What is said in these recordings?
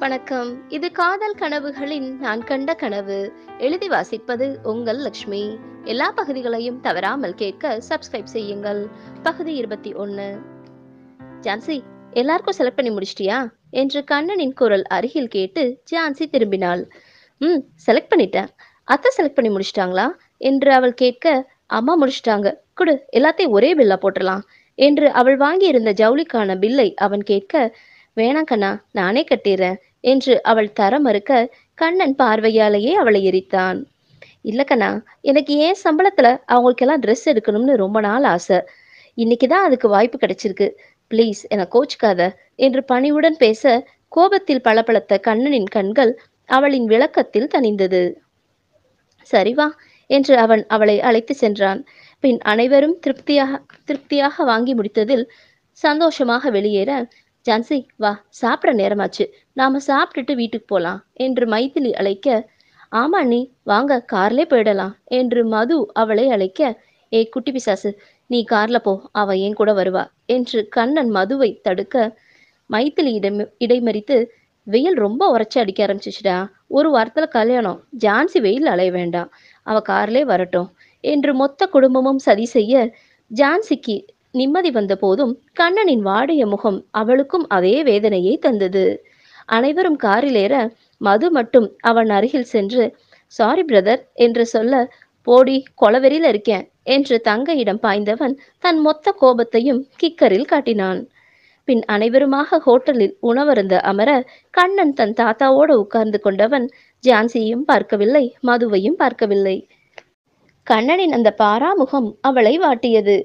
வணக்கம் இது காதல் கனவுகளின் நான் கண்ட கனவு எழுதி வாசிப்பது உங்கள் லக்ஷ்மி எல்லா பகுதிகளையும் தவறாமல் கேட்க சப்ஸ்கிரைப் செய்யுங்கள் பகுதி இருபத்தி ஒன்று ஜான்சி எல்லாருக்கும் செலக்ட் பண்ணி முடிச்சிட்டியா என்று கண்ணனின் குரல் அருகில் கேட்டு ஜான்சி திரும்பினாள் ம் செலக்ட் பண்ணிட்டேன் அத்தை செலக்ட் பண்ணி முடிச்சிட்டாங்களா என்று அவள் கேட்க அம்மா முடிச்சிட்டாங்க குடு எல்லாத்தையும் ஒரே பில்லா போட்டலாம் என்று அவள் வாங்கியிருந்த ஜவுளிக்கான பில்லை அவன் கேட்க வேணாம் கண்ணா நானே கட்டிடுறேன் என்று அவள் தர மறுக்க கண்ணன் பார்வையாலேயே அவளை எரித்தான் கண்ணா எனக்கு ஏன் சம்பளத்துல அவங்களுக்கு எல்லாம் ட்ரெஸ் எடுக்கணும்னு ரொம்ப நாள் ஆசை இன்னைக்குதான் அதுக்கு வாய்ப்பு கிடைச்சிருக்கு ப்ளீஸ் என கோச்சுக்காத என்று பணிவுடன் பேச கோபத்தில் பளபளத்த கண்ணனின் கண்கள் அவளின் விளக்கத்தில் தணிந்தது சரிவா என்று அவன் அவளை அழைத்து சென்றான் பின் அனைவரும் திருப்தியாக திருப்தியாக வாங்கி முடித்ததில் சந்தோஷமாக வெளியேற ஜான்சி வா சாப்பிட நேரமாச்சு நாம சாப்பிட்டுட்டு வீட்டுக்கு போலாம் என்று மைதிலி அழைக்க ஆமா நீ வாங்க கார்லே போயிடலாம் என்று மது அவளை அழைக்க ஏ குட்டி பிசாசு நீ கார்ல போ அவ ஏன் கூட வருவா என்று கண்ணன் மதுவை தடுக்க மைத்திலி இடை இடைமறித்து வெயில் ரொம்ப உரைச்சி அடிக்க ஆரம்பிச்சிச்சுடா ஒரு வாரத்தில் கல்யாணம் ஜான்சி வெயில் அலைய வேண்டாம் அவ கார்லே வரட்டும் என்று மொத்த குடும்பமும் சதி செய்ய ஜான்சிக்கு நிம்மதி வந்த போதும் கண்ணனின் வாடிய முகம் அவளுக்கும் அதே வேதனையை தந்தது அனைவரும் காரில் ஏற மது மட்டும் அவன் அருகில் சென்று சாரி பிரதர் என்று சொல்ல போடி கொலவெறியில் இருக்கேன் என்று தங்கையிடம் பாய்ந்தவன் தன் மொத்த கோபத்தையும் கிக்கரில் காட்டினான் பின் அனைவருமாக ஹோட்டலில் உணவருந்த அமர கண்ணன் தன் தாத்தாவோடு உட்கார்ந்து கொண்டவன் ஜான்சியையும் பார்க்கவில்லை மதுவையும் பார்க்கவில்லை கண்ணனின் அந்த பாராமுகம் அவளை வாட்டியது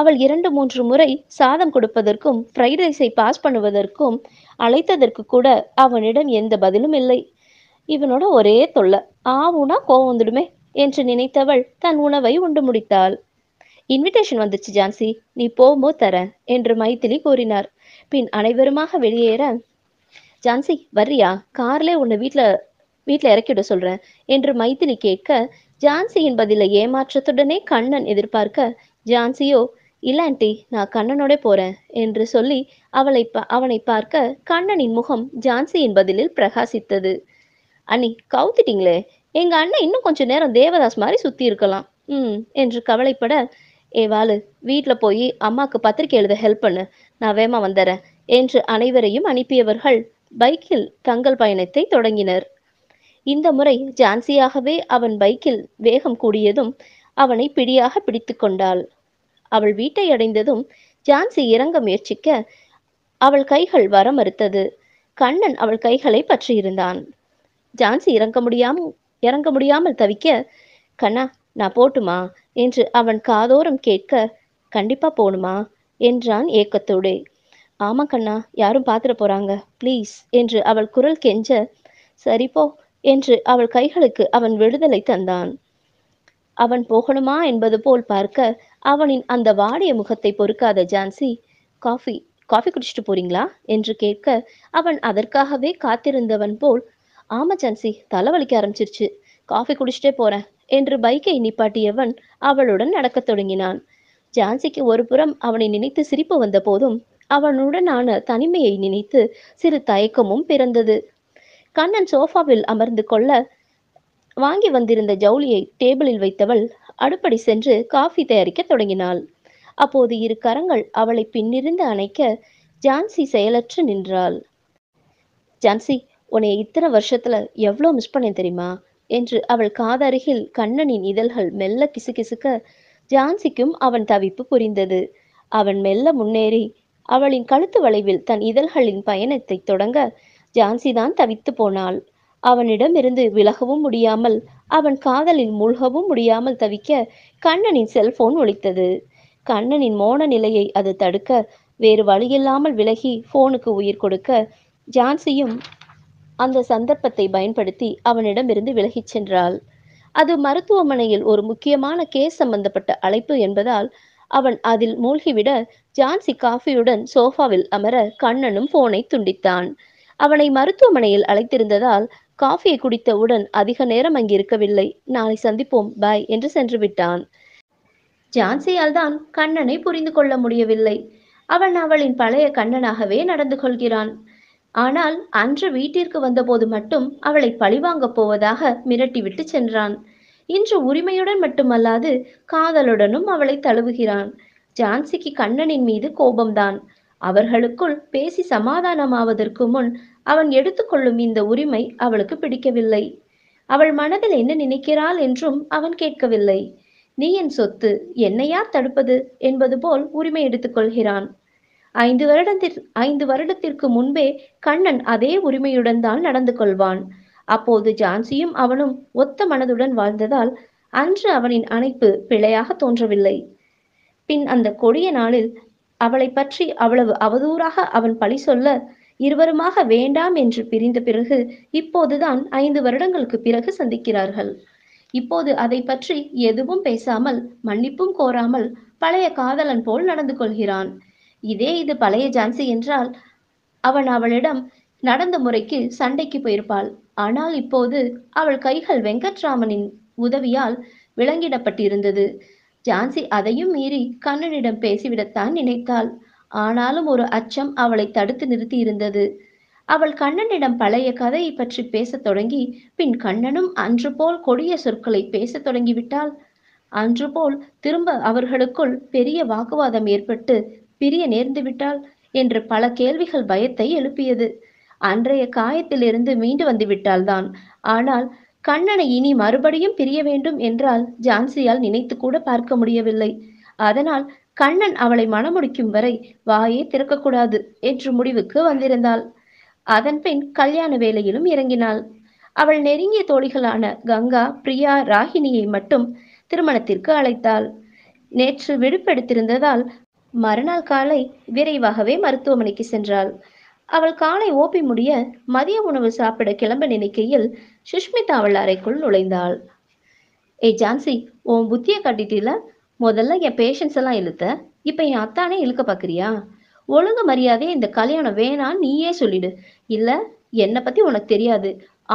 அவள் இரண்டு மூன்று முறை சாதம் கொடுப்பதற்கும் ஃப்ரைட் ரைஸை பாஸ் பண்ணுவதற்கும் அழைத்ததற்கு கூட அவனிடம் எந்த பதிலும் இல்லை இவனோட ஒரே தொல்லை ஆவுனா கோவம் வந்துடுமே என்று நினைத்தவள் தன் உணவை உண்டு முடித்தாள் இன்விடேஷன் வந்துச்சு ஜான்சி நீ போகும்போது தரேன் என்று மைத்திலி கூறினார் பின் அனைவருமாக வெளியேற ஜான்சி வர்றியா கார்லே உன்னை வீட்டில் வீட்டில் இறக்கிட சொல்றேன் என்று மைத்திலி கேட்க ஜான்சியின் பதில ஏமாற்றத்துடனே கண்ணன் எதிர்பார்க்க ஜான்சியோ ஆண்டி நான் கண்ணனோட போறேன் என்று சொல்லி அவளை அவனை பார்க்க கண்ணனின் முகம் ஜான்சியின் பதிலில் பிரகாசித்தது அண்ணி கவுத்திட்டீங்களே எங்க அண்ணன் இன்னும் கொஞ்ச நேரம் தேவதாஸ் மாதிரி சுத்தி இருக்கலாம் ம் என்று கவலைப்பட ஏ வாலு வீட்டில் போய் அம்மாக்கு பத்திரிக்கை எழுத ஹெல்ப் பண்ணு நான் வேமா வந்துடுறேன் என்று அனைவரையும் அனுப்பியவர்கள் பைக்கில் தங்கள் பயணத்தை தொடங்கினர் இந்த முறை ஜான்சியாகவே அவன் பைக்கில் வேகம் கூடியதும் அவனை பிடியாக பிடித்து கொண்டாள் அவள் வீட்டை அடைந்ததும் ஜான்சி இறங்க முயற்சிக்க அவள் கைகள் வர மறுத்தது கண்ணன் அவள் கைகளை பற்றியிருந்தான் ஜான்சி இறங்க முடியாம இறங்க முடியாமல் தவிக்க கண்ணா நான் போட்டுமா என்று அவன் காதோரம் கேட்க கண்டிப்பா போணுமா என்றான் ஏக்கத்தோடு ஆமா கண்ணா யாரும் பாத்துட போறாங்க ப்ளீஸ் என்று அவள் குரல் கெஞ்ச சரி போ என்று அவள் கைகளுக்கு அவன் விடுதலை தந்தான் அவன் போகணுமா என்பது போல் பார்க்க அவனின் அந்த வாடிய முகத்தை பொறுக்காத ஜான்சி காஃபி காஃபி குடிச்சிட்டு போறீங்களா என்று கேட்க அவன் அதற்காகவே காத்திருந்தவன் போல் ஆமா ஜான்சி தலைவலிக்க ஆரம்பிச்சிருச்சு காஃபி குடிச்சிட்டே போறேன் என்று பைக்கை நிப்பாட்டியவன் அவளுடன் நடக்கத் தொடங்கினான் ஜான்சிக்கு ஒரு புறம் அவனை நினைத்து சிரிப்பு வந்த போதும் அவனுடனான தனிமையை நினைத்து சிறு தயக்கமும் பிறந்தது கண்ணன் சோஃபாவில் அமர்ந்து கொள்ள வாங்கி வந்திருந்த ஜவுளியை டேபிளில் வைத்தவள் அடுப்படி சென்று காஃபி தயாரிக்க தொடங்கினாள் அப்போது இரு கரங்கள் அவளை பின்னிருந்து அணைக்க ஜான்சி செயலற்று நின்றாள் ஜான்சி உன்னை இத்தனை வருஷத்துல எவ்வளோ மிஸ் பண்ணேன் தெரியுமா என்று அவள் காதருகில் கண்ணனின் இதழ்கள் மெல்ல கிசுகிசுக்க ஜான்சிக்கும் அவன் தவிப்பு புரிந்தது அவன் மெல்ல முன்னேறி அவளின் கழுத்து வளைவில் தன் இதழ்களின் பயணத்தை தொடங்க ஜான்சி தான் தவித்து போனாள் அவனிடமிருந்து விலகவும் முடியாமல் அவன் காதலில் மூழ்கவும் முடியாமல் தவிக்க கண்ணனின் செல்போன் ஒழித்தது கண்ணனின் மோன நிலையை அது தடுக்க வேறு வழியில்லாமல் விலகி போனுக்கு உயிர் கொடுக்க ஜான்சியும் அந்த சந்தர்ப்பத்தை பயன்படுத்தி அவனிடமிருந்து விலகிச் சென்றாள் அது மருத்துவமனையில் ஒரு முக்கியமான கேஸ் சம்பந்தப்பட்ட அழைப்பு என்பதால் அவன் அதில் மூழ்கிவிட ஜான்சி காஃபியுடன் சோஃபாவில் அமர கண்ணனும் போனை துண்டித்தான் அவனை மருத்துவமனையில் அழைத்திருந்ததால் காஃபியை குடித்தவுடன் அதிக நேரம் அங்கு இருக்கவில்லை நாளை சந்திப்போம் பாய் என்று சென்று விட்டான் ஜான்சியால் தான் கண்ணனை புரிந்து கொள்ள முடியவில்லை அவன் அவளின் பழைய கண்ணனாகவே நடந்து கொள்கிறான் ஆனால் அன்று வீட்டிற்கு வந்தபோது மட்டும் அவளை பழிவாங்கப் போவதாக மிரட்டிவிட்டு சென்றான் இன்று உரிமையுடன் மட்டுமல்லாது காதலுடனும் அவளை தழுவுகிறான் ஜான்சிக்கு கண்ணனின் மீது கோபம்தான் அவர்களுக்குள் பேசி சமாதானமாவதற்கு முன் அவன் எடுத்துக்கொள்ளும் இந்த உரிமை அவளுக்கு பிடிக்கவில்லை அவள் மனதில் என்ன நினைக்கிறாள் என்றும் அவன் கேட்கவில்லை நீ என் சொத்து என்னை யார் தடுப்பது என்பது போல் உரிமை எடுத்துக்கொள்கிறான் ஐந்து வருடத்திற்கு ஐந்து வருடத்திற்கு முன்பே கண்ணன் அதே உரிமையுடன் தான் நடந்து கொள்வான் அப்போது ஜான்சியும் அவனும் ஒத்த மனதுடன் வாழ்ந்ததால் அன்று அவனின் அணைப்பு பிழையாக தோன்றவில்லை பின் அந்த கொடிய நாளில் அவளை பற்றி அவ்வளவு அவதூறாக அவன் பழி சொல்ல இருவருமாக வேண்டாம் என்று பிரிந்த பிறகு இப்போதுதான் ஐந்து வருடங்களுக்கு பிறகு சந்திக்கிறார்கள் இப்போது அதை பற்றி எதுவும் பேசாமல் மன்னிப்பும் கோராமல் பழைய காதலன் போல் நடந்து கொள்கிறான் இதே இது பழைய ஜான்சி என்றால் அவன் அவளிடம் நடந்த முறைக்கு சண்டைக்கு போயிருப்பாள் ஆனால் இப்போது அவள் கைகள் வெங்கட்ராமனின் உதவியால் விலங்கிடப்பட்டிருந்தது ஜான்சி அதையும் மீறி கண்ணனிடம் பேசிவிடத்தான் நினைத்தாள் ஆனாலும் ஒரு அச்சம் அவளை தடுத்து நிறுத்தி இருந்தது அவள் கண்ணனிடம் பழைய கதையை பற்றி பேசத் தொடங்கி பின் கண்ணனும் அன்று போல் கொடிய சொற்களை பேசத் தொடங்கிவிட்டால் அன்று போல் திரும்ப அவர்களுக்குள் பெரிய வாக்குவாதம் ஏற்பட்டு பிரிய நேர்ந்துவிட்டாள் என்று பல கேள்விகள் பயத்தை எழுப்பியது அன்றைய காயத்திலிருந்து மீண்டு வந்துவிட்டால்தான் ஆனால் கண்ணனை இனி மறுபடியும் பிரிய வேண்டும் என்றால் ஜான்சியால் நினைத்து கூட பார்க்க முடியவில்லை அதனால் கண்ணன் அவளை மனமுடிக்கும் வரை வாயே திறக்கக்கூடாது என்று முடிவுக்கு வந்திருந்தாள் அதன் பின் கல்யாண வேலையிலும் இறங்கினாள் அவள் நெருங்கிய தோழிகளான கங்கா பிரியா ராகினியை மட்டும் திருமணத்திற்கு அழைத்தாள் நேற்று விடுப்பெடுத்திருந்ததால் மறுநாள் காலை விரைவாகவே மருத்துவமனைக்கு சென்றாள் அவள் காலை ஓப்பி முடிய மதிய உணவு சாப்பிட கிளம்ப நினைக்கையில் சுஷ்மிதா அவள் அறைக்குள் நுழைந்தாள் ஏய் ஜான்சி உன் புத்தியை கட்டிட்டில முதல்ல என் பேஷன்ஸ் எல்லாம் இழுத்த இப்போ என் அத்தானே இழுக்க பார்க்குறியா ஒழுங்கு மரியாதையே இந்த கல்யாணம் வேணான்னு நீயே சொல்லிடு இல்லை என்னை பற்றி உனக்கு தெரியாது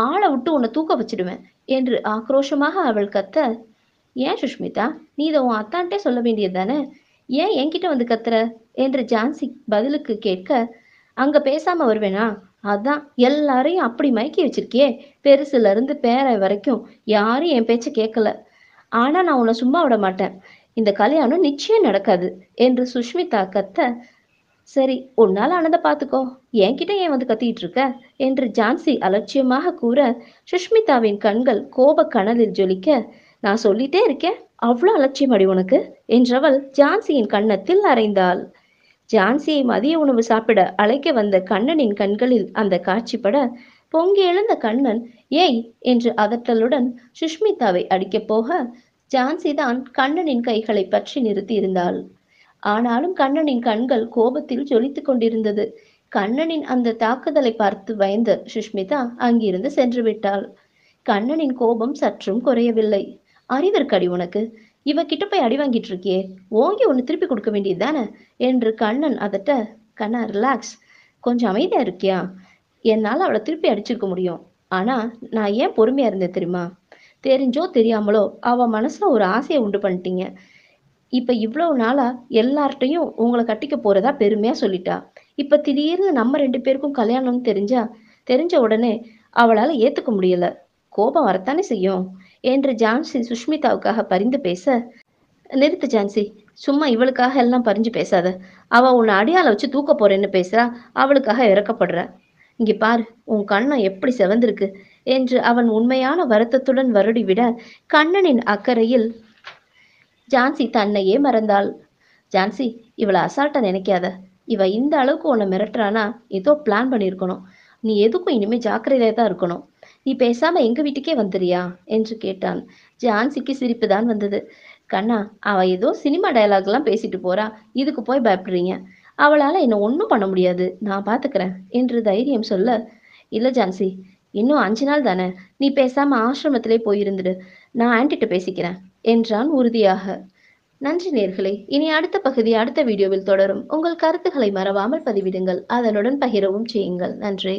ஆளை விட்டு உன்னை தூக்க வச்சிடுவேன் என்று ஆக்ரோஷமாக அவள் கத்த ஏன் சுஷ்மிதா நீ இதை உன் அத்தான்ட்டே சொல்ல வேண்டியது தானே ஏன் என்கிட்ட வந்து கத்துற என்று ஜான்சி பதிலுக்கு கேட்க அங்கே பேசாமல் வருவேனா அதான் எல்லாரையும் அப்படி மயக்கி வச்சிருக்கியே பெருசுல இருந்து பேரை வரைக்கும் யாரும் என் பேச்சை கேட்கல ஆனா நான் உன்னை சும்மா விட மாட்டேன் இந்த கல்யாணம் நிச்சயம் நடக்காது என்று சுஷ்மிதா கத்த சரி உன்னால ஆனதை பார்த்துக்கோ என்கிட்ட ஏன் வந்து கத்திட்டு இருக்க என்று ஜான்சி அலட்சியமாக கூற சுஷ்மிதாவின் கண்கள் கோப கனலில் ஜொலிக்க நான் சொல்லிட்டே இருக்கேன் அவ்வளோ அலட்சியம் அடி உனக்கு என்றவள் ஜான்சியின் கன்னத்தில் அறைந்தாள் ஜான்சியை மதிய உணவு சாப்பிட அழைக்க வந்த கண்ணனின் கண்களில் அந்த காட்சிப்பட பொங்கி எழுந்த கண்ணன் ஏய் என்று அதட்டலுடன் சுஷ்மிதாவை அடிக்கப் போக ஜான்சி தான் கண்ணனின் கைகளை பற்றி நிறுத்தியிருந்தாள் ஆனாலும் கண்ணனின் கண்கள் கோபத்தில் ஜொலித்துக் கொண்டிருந்தது கண்ணனின் அந்த தாக்குதலை பார்த்து பயந்த சுஷ்மிதா அங்கிருந்து சென்று விட்டாள் கண்ணனின் கோபம் சற்றும் குறையவில்லை அறிவிற்கடி உனக்கு இவ கிட்ட போய் அடி வாங்கிட்டு இருக்கியே ஓங்கி ஒன்று திருப்பி கொடுக்க வேண்டியது தானே என்று கண்ணன் அதட்ட கண்ணா ரிலாக்ஸ் கொஞ்சம் அமைதியாக இருக்கியா என்னால் அவளை திருப்பி அடிச்சிருக்க முடியும் ஆனால் நான் ஏன் பொறுமையாக இருந்தேன் தெரியுமா தெரிஞ்சோ தெரியாமலோ அவள் மனசில் ஒரு ஆசையை உண்டு பண்ணிட்டீங்க இப்போ இவ்வளோ நாளாக எல்லார்ட்டையும் உங்களை கட்டிக்க போகிறதா பெருமையாக சொல்லிட்டா இப்போ திடீர்னு நம்ம ரெண்டு பேருக்கும் கல்யாணம்னு தெரிஞ்சா தெரிஞ்ச உடனே அவளால் ஏற்றுக்க முடியலை கோபம் வரத்தானே செய்யும் என்று ஜான்சி சுஷ்மிதாவுக்காக பரிந்து பேச நிறுத்து ஜான்சி சும்மா இவளுக்காக எல்லாம் பறிஞ்சு பேசாத அவ உன்னை அடியால வச்சு தூக்க போறேன்னு பேசுறா அவளுக்காக இறக்கப்படுற இங்க பாரு உன் கண்ணம் எப்படி செவந்திருக்கு என்று அவன் உண்மையான வருத்தத்துடன் வருடி விட கண்ணனின் அக்கறையில் ஜான்சி தன்னையே மறந்தாள் ஜான்சி இவளை அசால்ட்டா நினைக்காத இவ இந்த அளவுக்கு உன்னை மிரட்டுறானா ஏதோ பிளான் பண்ணியிருக்கணும் நீ எதுக்கும் இனிமே ஜாக்கிரதையா தான் இருக்கணும் நீ பேசாம எங்க வீட்டுக்கே வந்துறியா என்று கேட்டான் ஜான்சிக்கு சிரிப்பு தான் வந்தது கண்ணா அவ ஏதோ சினிமா எல்லாம் பேசிட்டு போறா இதுக்கு போய் பயப்படுறீங்க அவளால என்ன ஒன்றும் பண்ண முடியாது நான் பாத்துக்கிறேன் என்று தைரியம் சொல்ல இல்ல ஜான்சி இன்னும் அஞ்சு நாள் தானே நீ பேசாம ஆசிரமத்திலே போயிருந்துடு நான் ஆன்டிட்ட பேசிக்கிறேன் என்றான் உறுதியாக நன்றி நேர்களே இனி அடுத்த பகுதி அடுத்த வீடியோவில் தொடரும் உங்கள் கருத்துக்களை மறவாமல் பதிவிடுங்கள் அதனுடன் பகிரவும் செய்யுங்கள் நன்றி